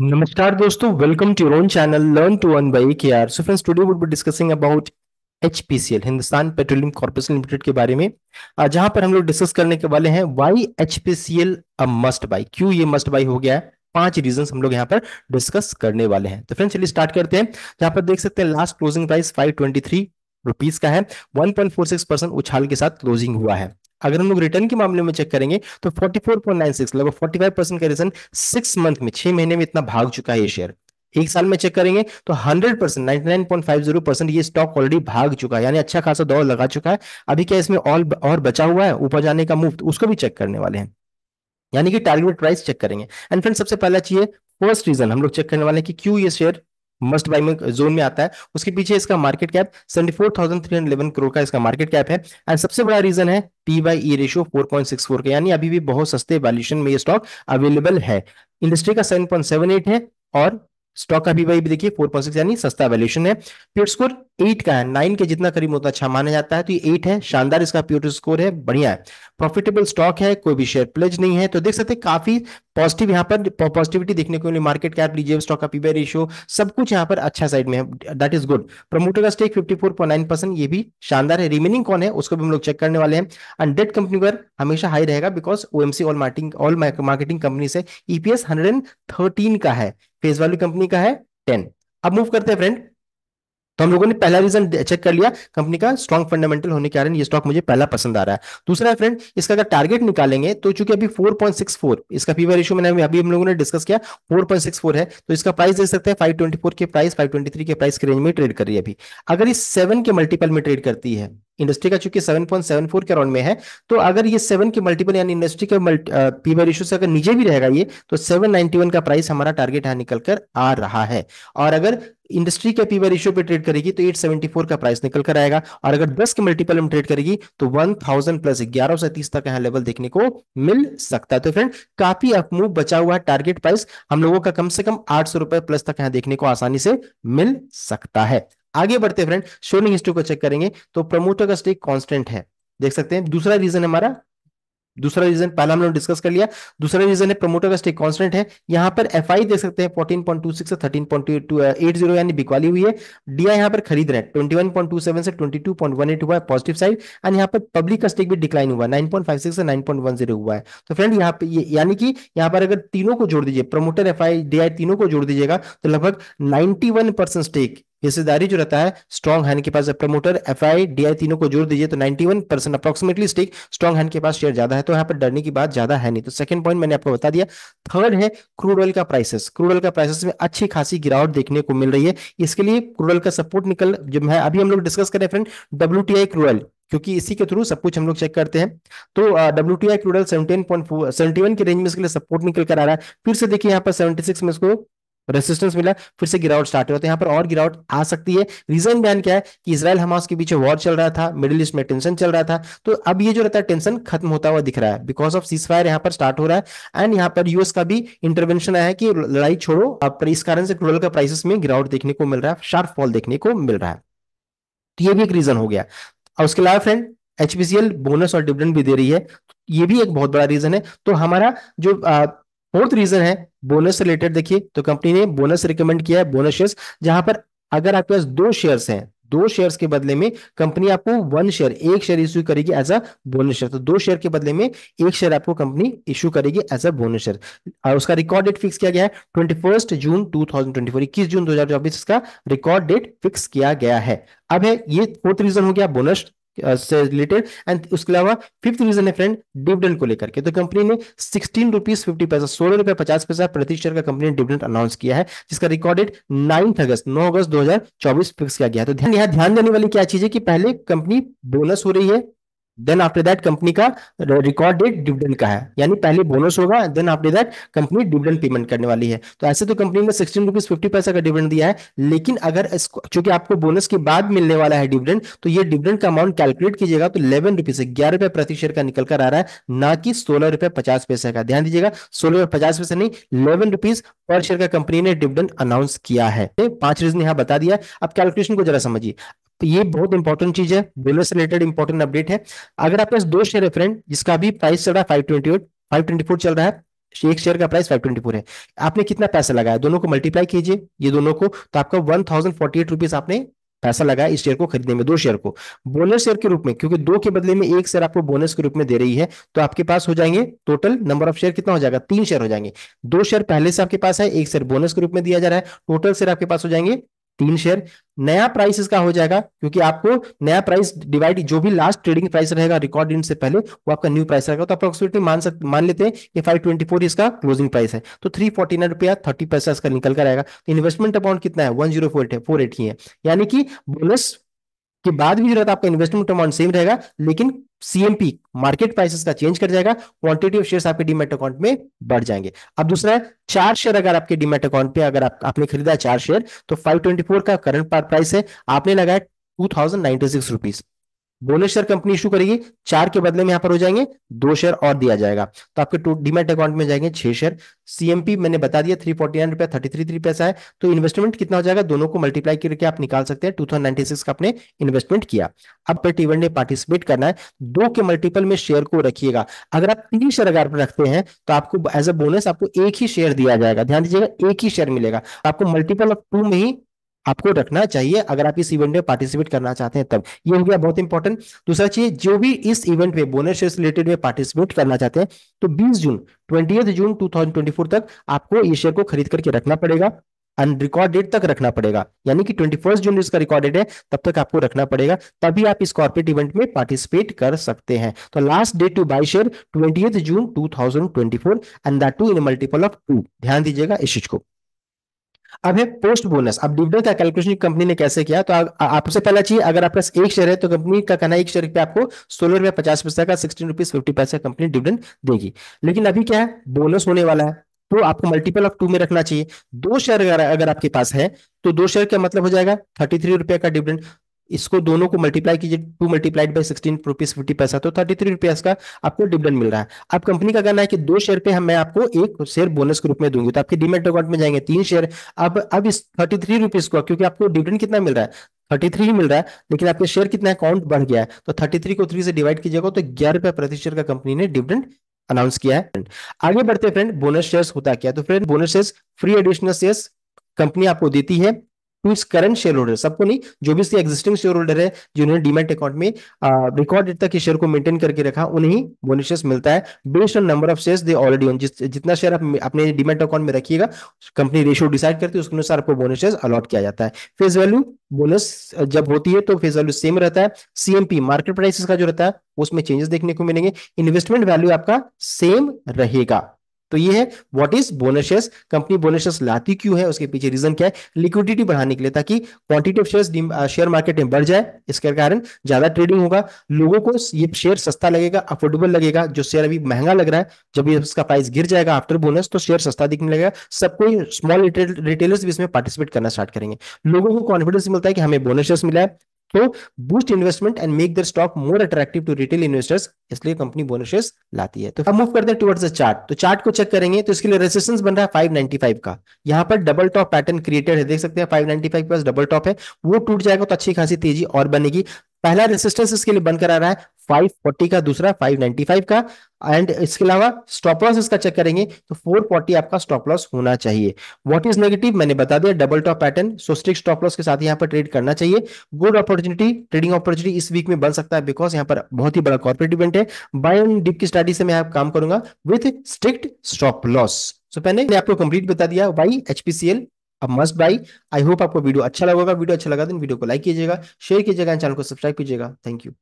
नमस्कार दोस्तों welcome to your own channel learn to earn by KR so friends today would be discussing about HPCL Hindustan Petroleum Corporation Limited के बारे में जहां पर हम लोग डिस्कस करने के वाले हैं why HPCL a must buy क्यों ये मस्ट बाय हो गया है पांच रीजन हम लोग यहाँ पर डिस्कस करने वाले हैं तो फ्रेंड्स चलिए स्टार्ट करते हैं यहाँ पर देख सकते हैं last closing price five twenty three rupees का है 1.46 परसेंट उछाल के साथ क्लोजिंग हुआ है अगर हम लोग रिटर्न के मामले में चेक करेंगे तो 44.96 लगभग 45 परसेंट का रिटर्न सिक्स मंथ में छह महीने में इतना भाग चुका है ये शेयर एक साल में चेक करेंगे तो 100 परसेंट जीरो परसेंट ये स्टॉक ऑलरेडी भाग चुका है यानी अच्छा खासा दौर लगा चुका है अभी क्या इसमें और और बचा हुआ है ऊपर जाने का मुफ्त उसको भी चेक करने वाले हैं यानी कि टारगेट प्राइस चेक करेंगे एंड फ्रेंड सबसे पहला चाहिए फर्स्ट रीजन हम लोग चेक करने वाले हैं कि क्यों ये शेयर मस्ट बाई में जोन में आता है उसके पीछे इसका market cap seventy four thousand three hundred eleven crore का इसका मार्केट कैप है एंड सबसे बड़ा रीजन है P by E ratio four point six four का यानी अभी भी बहुत सस्ते वैल्यूशन में ये स्टॉक अवेलेबल है इंडस्ट्री का सेवन पॉइंट सेवन एट है और स्टॉक का भी वही देखिए फोर परसेंट यानी सस्ता वैल्यूशन है प्योर स्कोर एट का है नाइन के जितना करीब होता अच्छा माना जाता है तो ये एट है शानदार इसका प्योर स्कोर है बढ़िया है प्रॉफिटेबल स्टॉक है कोई भी शेयर प्लेज नहीं है तो देख सकते काफी पॉजिटिव यहाँ पर पॉजिटिविटी देखने को मिली मार्केट कैप लीजिए स्टॉक का पीबी रेशियो सब कुछ यहाँ पर अच्छा साइड में है दैट इज गुड प्रमोटर का stake fifty four point nine percent ये भी शानदार है रिमेनिंग कौन है उसको भी हम लोग चेक करने वाले हैं एंड डेट कंपनी पर हमेशा हाई रहेगा because OMC oil marketing oil marketing company से ईपीएस हंड्रेड एंड थर्टीन का है फेस वैल्यू कंपनी का है टेन अब मूव करते हैं फ्रेंड तो हम लोगों ने पहला रीजन चेक कर लिया कंपनी का स्ट्रॉन्ग फंडामेंटल होने के कारण ये स्टॉक मुझे पहला पसंद आ रहा है दूसरा है फ्रेंड इसका अगर टारगेट निकालेंगे तो चूंकि अभी 4.64 इसका फीवर रेशियो मैंने अभी हम लोगों ने डिस्कस किया 4.64 है तो इसका प्राइस देख सकते हैं 524 के प्राइस फाइव के प्राइस के रेंज में ट्रेड कर रही है अभी अगर इस सेवन के मल्टीपल में ट्रेड करती है इंडस्ट्री का चूंकि 7.74 के अराउंड में है तो अगर ये सेवन के मल्टीपल यानी इंडस्ट्री के पी बाई रेशियो से अगर नीचे भी रहेगा ये तो 791 का प्राइस हमारा टारगेट यहां निकल कर आ रहा है और अगर इंडस्ट्री के पीवी रेशियो पे ट्रेड करेगी तो 874 का प्राइस निकल कर आएगा और अगर 10 के मल्टीपल में ट्रेड करेगी तो 1000 प्लस ग्यारह सौ तीस तक यहाँ लेवल देखने को मिल सकता है तो फ्रेंड काफी अपमूव बचा हुआ है टारगेट प्राइस हम लोगों का कम से कम आठ सौ रुपए प्लस तक यहाँ देखने को आसानी से मिल सकता है आगे बढ़ते फ्रेंड शोनिंग हिस्ट्री को चेक करेंगे तो प्रमोटर का स्टेक कॉन्स्टेंट है देख सकते हैं दूसरा रीजन हमारा दूसरा रीजन पहला हमने डिस्कस कर लिया दूसरा रीजन है प्रमोटर का स्टेक कांस्टेंट है यहां पर एफआई देख सकते हैं 14.26 से 13.80 uh, यानी बिकवाली हुई है डीआई यहां पर खरीद रहे हैं 21.27 से 22.18 हुआ है पॉजिटिव साइड एंड यहां पर पब्लिक का स्टेक भी डिक्लाइन हुआ 9.56 से 9.10 हुआ है तो फ्रेंड यहां पे यानी कि यहां पर अगर तीनों को जोड़ दीजिए प्रमोटर एफ आई तीनों को जोड़ दीजिएगा तो लगभग नाइन्टी स्टेक हिस्सेदारी जो रहता है स्ट्रॉन्ग हैंड के पास promoter F I D I तीनों को जोड़ दीजिए तो 91 percent approximately stake strong hand के पास शेयर ज्यादा है तो यहाँ पर डरने की बात ज्यादा है नहीं तो सेकंड पॉइंट मैंने आपको बता दिया थर्ड है क्रूड ऑयल का प्राइसेस क्रूड ऑयल का प्राइसेस में अच्छी खासी गिरावट देखने को मिल रही है इसके लिए क्रूड ऑयल का सपोर्ट निकल जो है अभी हम लोग डिस्कस करें friend W T I crude oil क्योंकि इसी के थ्रू सब कुछ हम लोग चेक करते हैं तो W T I crude oil seventeen point seventy one के रेंज में इसके लिए सपोर्ट निकल कर आ रहा है फिर से देखिए यहाँ पर सेवेंटी सिक्स में इसको रेसिस्टेंस मिला फिर से गिरावट स्टार्ट हुआ तो यहाँ पर और गिरावट आ सकती है रीजन बयान क्या है कि इसराइल हमास के पीछे वॉर चल रहा था मिडिल ईस्ट में टेंशन चल रहा था तो अब ये जो रहता है टेंशन खत्म होता हुआ दिख रहा है बिकॉज ऑफ सीज फायर यहाँ पर स्टार्ट हो रहा है एंड यहाँ पर यूएस का भी इंटरवेंशन आया है कि लड़ाई छोड़ो पर इस कारण से क्रूडल का प्राइसिस में गिरावट देखने को मिल रहा है शार्प फॉल देखने को मिल रहा है तो ये भी एक रीजन हो गया और उसके अलावा फ्रेंड एचपीसीएल बोनस और डिविडेंड भी दे रही है ये भी एक बहुत बड़ा रीजन है तो हमारा जो आ, फोर्थ रीजन है बोनस रिलेटेड देखिए तो कंपनी ने बोनस रिकमेंड किया है बोनस शेयर्स जहां पर अगर आपके पास दो शेयर्स हैं दो शेयर्स के बदले में कंपनी आपको वन शेयर एक शेयर इश्यू करेगी एज अ बोनस शेयर तो दो शेयर के बदले में एक शेयर आपको कंपनी इश्यू करेगी एज अ बोनस शेयर और उसका रिकॉर्ड डेट फिक्स किया गया है twenty first June two thousand twenty four इक्कीस जून दो हजार चौबीस का रिकॉर्ड डेट फिक्स किया गया है अब है ये फोर्थ रीजन हो गया बोनस से रिलेटेड एंड उसके अलावा फिफ्थ रीजन है फ्रेंड डिविडेंड को लेकर के तो कंपनी ने सिक्सटीन रुपीज फिफ्टी पैसा सोलह रुपए पचास पैसा प्रति शेयर का कंपनी ने डिविडेंड अनाउंस किया है जिसका रिकॉर्डेड नाइन्थ अगस्त नौ अगस्त दो हजार चौबीस फिक्स किया गया तो ध्यान यहां ध्यान देने वाली क्या चीज है कि पहले कंपनी बोनस हो रही है देन आफ्टर दैट कंपनी का रिकॉर्ड डेट डिविडेंड का है यानी पहले बोनस होगा then after that company dividend payment करने वाली है तो ऐसे तो कंपनी ने सिक्सटीन रुपीज फिफ्टी पैसा का डिविडेंड दिया है लेकिन अगर चूंकि आपको बोनस के बाद मिलने वाला है डिविडेंड तो ये डिविडेंड का अमाउंट कैलकुलेट कीजिएगा तो इलेवन रुपीज ग्यारह रुपए प्रति शेयर का निकल कर आ रहा है ना कि सोलह रुपए पचास पैसे का ध्यान दीजिएगा सोलह रुपए पचास पैसे नहीं इलेवन रुपीज पर शेयर का कंपनी ने डिविडेंड अनाउंस किया है पांच रीजन यहाँ बता दिया अब कैलकुलेशन को जरा समझिए तो ये बहुत इंपॉर्टेंट चीज है बोनस रिलेटेड इंपॉर्टेंट अपडेट है अगर आपके पास दो शेयर है फ्रेंड जिसका अभी प्राइस चल रहा है five twenty eight five twenty four चल रहा है एक शेयर का प्राइस फाइव ट्वेंटी फोर है आपने कितना पैसा लगाया दोनों को मल्टीप्लाई कीजिए ये दोनों को तो आपका one thousand forty eight rupees आपने पैसा लगा इस शेयर को खरीदने में दो शेयर को बोनस शेयर के रूप में क्योंकि दो के बदले में एक शेयर आपको बोनस के रूप में दे रही है तो आपके पास हो जाएंगे टोटल नंबर ऑफ शेयर कितना हो जाएगा तीन शेयर हो जाएंगे दो शेयर पहले से आपके पास है एक शेयर बोनस के रूप में दिया जा रहा है टोटल शेयर आपके पास हो जाएंगे तीन शेयर नया प्राइस इसका हो जाएगा क्योंकि आपको नया प्राइस डिवाइड जो भी लास्ट ट्रेडिंग प्राइस रहेगा रिकॉर्ड दिन से पहले वो आपका न्यू प्राइस रहेगा तो अप्रोक्सिमेटली मान सकते मान लेते हैं कि 524 इसका क्लोजिंग प्राइस है तो थ्री फोर्टी नाइन रुपया थर्टी पैसा इसका निकल कर आएगा तो इन्वेस्टमेंट अमाउंट कितना है वन जीरो फोर एट है फोर एट ही है यानी कि बोनस कि बाद भी जरूरत आपका इन्वेस्टमेंट अमाउंट सेम रहेगा लेकिन सीएमपी मार्केट प्राइसेस का चेंज कर जाएगा क्वांटिटी ऑफ शेयर्स आपके डीमेट अकाउंट में बढ़ जाएंगे अब दूसरा है चार शेयर अगर आपके डीमेट अकाउंट पे अगर आप, आपने खरीदा चार शेयर तो फाइव का करंट प्राइस है आपने लगाया two thousand ninety six rupees bonus share company issue करेगी चार के बदले में यहां पर हो जाएंगे दो शेयर और दिया जाएगा तो आपके टू डीमेट अकाउंट में जाएंगे छह शेयर सीएमपी मैंने बता दिया थ्री फोर्टी नाइन रुपया थर्टी थ्री थ्री पैसा है तो इन्वेस्टमेंट कितना हो जाएगा दोनों को मल्टीप्लाई करके आप निकाल सकते हैं टू थाउजेंड नाइनटी सिक्स का आपने इन्वेस्टमेंट किया अब पेटीवन ने पार्टिसिपेट करना है दो के मल्टीपल में शेयर को रखिएगा अगर आप तीन शेयर अगर रखते हैं तो आपको एज अ बोनस आपको एक ही शेयर दिया जाएगा ध्यान दीजिएगा एक ही शेयर मिलेगा आपको मल्टीपल ऑफ टू में ही आपको रखना चाहिए अगर आप इस इवेंट में पार्टिसिपेट करना चाहते हैं तब ये हो गया बहुत इंपॉर्टेंट दूसरा चीज जो भी इस इवेंट में बोनस से रिलेटेड में पार्टिसिपेट करना चाहते हैं तो 20 जून ट्वेंटी जून 2024 तक आपको ये शेयर को खरीद करके रखना पड़ेगा रिकॉर्ड डेट तक रखना पड़ेगा यानी कि ट्वेंटी फर्स्ट जून इसका रिकॉर्ड डेट है तब तक आपको रखना पड़ेगा तभी आप इस कॉर्पोरेट इवेंट में पार्टिसिपेट कर सकते हैं तो last date to buy share twenty June two thousand twenty four and that too in multiple of two ध्यान दीजिएगा इस चीज को अब है पोस्ट बोनस अब डिविडेंड का कैलकुलेशन कंपनी ने कैसे किया तो आपसे पहला चाहिए अगर आपके पास एक शेयर है तो कंपनी का कहना है एक शेयर पे आपको सोलह रुपया पचास पैसा का सिक्सटीन रुपीज फिफ्टी पैसा कंपनी डिविडेंड देगी लेकिन अभी क्या है बोनस होने वाला है तो आपको मल्टीपल ऑफ टू में रखना चाहिए दो शेयर अगर, अगर आपके पास है तो दो शेयर का मतलब हो जाएगा थर्टी थ्री रुपया का डिविडेंड इसको दोनों को मल्टीप्लाई कीजिए two multiplied by sixteen rupees fifty पैसा तो थर्टी थ्री रुपीज का आपको डिविडेंड मिल रहा है अब कंपनी का कहना है कि दो शेयर पे हम मैं आपको एक शेयर बोनस के रूप में दूंगी तो आपके डिमेट अकाउंट में जाएंगे तीन शेयर अब अब इस थर्टी थ्री रुपीज को क्योंकि आपको डिविडेंड कितना मिल रहा है थर्टी थ्री ही मिल रहा है लेकिन आपके शेयर कितना अकाउंट बढ़ गया है तो थर्टी थ्री को थ्री से डिवाइड कीजिएगा तो ग्यारह रुपए प्रति शेयर का कंपनी ने डिविडेंड अनाउंस किया है आगे बढ़ते फ्रेंड बोनस शेयर होता क्या तो friend bonus share free additional shares company आपको देती है to its current shareholder सबको नहीं जो भी इसके एक्जिस्टिंग शेयर होल्डर है जिन्होंने डीमेट अकाउंट में रिकॉर्ड डेट तक शेयर को मेंटेन करके रखा उन्हें बोनस मिलता है based on number of share they already own जितना शेयर आप अपने डीमेट अकाउंट में रखिएगा कंपनी रेशियो डिसाइड करती है उसके अनुसार आपको बोनस अलॉट किया जाता है फेस वैल्यू बोनस जब होती है तो फेस वैल्यू सेम रहता है सीएमपी मार्केट प्राइसेस का जो रहता है उसमें चेंजेस देखने को मिलेंगे इन्वेस्टमेंट वैल्यू आपका सेम रहेगा तो ये है what is bonuses company bonuses लाती क्यों है उसके पीछे रीजन क्या है लिक्विडिटी बढ़ाने के लिए ताकि quantity of share share market में बढ़ जाए इसके कारण ज्यादा ट्रेडिंग होगा लोगों को ये शेयर सस्ता लगेगा अफोर्डेबल लगेगा जो शेयर अभी महंगा लग रहा है जब ये इसका प्राइस गिर जाएगा आफ्टर बोनस तो शेयर सस्ता दिखने लगेगा सबको स्मॉल रिटेलर्स भी इसमें पार्टिसिपेट करना स्टार्ट करेंगे लोगों को कॉन्फिडेंस मिलता है कि हमें बोनसेस मिला है तो boost investment and make their stock more attractive to retail investors इसलिए कंपनी बोनसेस लाती है तो अब मूव करते हैं टुवर्ड्स द चार्ट तो चार्ट को चेक करेंगे तो इसके लिए रेसिस्टेंस बन रहा है 595 का यहाँ पर डबल टॉप पैटर्न क्रिएटेड है देख सकते हैं 595 के पास डबल टॉप है वो टूट जाएगा तो अच्छी खासी तेजी और बनेगी पहला रेसिस्टेंस इसके लिए बनकर आ रहा है 540 का दूसरा 595 का एंड इसके अलावा स्टॉप लॉस इसका चेक करेंगे तो 440 आपका स्टॉप लॉस होना चाहिए व्हाट इज नेगेटिव मैंने बता दिया double top pattern so strict stop loss के साथ यहाँ पर ट्रेड करना चाहिए गुड अपॉर्चुनिटी ट्रेडिंग अपॉर्चुनिटी इस वीक में बन सकता है बिकॉज यहाँ पर बहुत ही बड़ा कॉर्पोरेट इवेंट है बाय एंड डिप की स्टडी से मैं आप काम करूंगा with strict stop loss so पहले आपको कंप्लीट बता दिया वाई एचपीसीएल अब मस्ट बाई आई होप आपको वीडियो अच्छा लगा होगा वीडियो अच्छा लगा तो वीडियो को लाइक कीजिएगा शेयर कीजिएगा चैनल को सब्सक्राइब कीजिएगा थैंक यू